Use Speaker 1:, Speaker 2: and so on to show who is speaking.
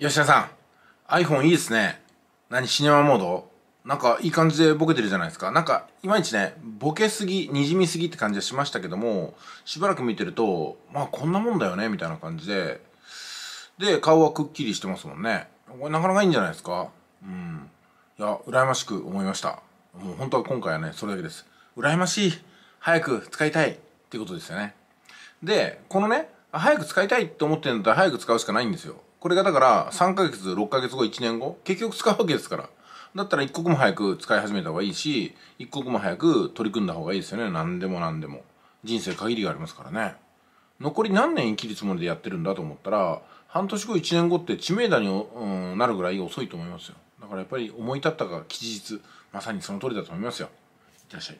Speaker 1: 吉田さん iPhone いいですね何シネマモードなんかいい感じでボケてるじゃないですかなんかいまいちねボケすぎにじみすぎって感じはしましたけどもしばらく見てるとまあこんなもんだよねみたいな感じでで顔はくっきりしてますもんねこれなかなかいいんじゃないですかうんいや羨ましく思いましたもう本当は今回はねそれだけです羨ましい早く使いたいっていうことですよねでこのね早く使いたいって思ってるんだったら早く使うしかないんですよこれがだから3ヶ月、6ヶ月後、1年後、結局使うわけですから。だったら一刻も早く使い始めた方がいいし、一刻も早く取り組んだ方がいいですよね。何でも何でも。人生限りがありますからね。残り何年生きるつもりでやってるんだと思ったら、半年後、1年後って知名度に、うん、なるぐらい遅いと思いますよ。だからやっぱり思い立ったが吉日、まさにその通りだと思いますよ。いってらっしゃい。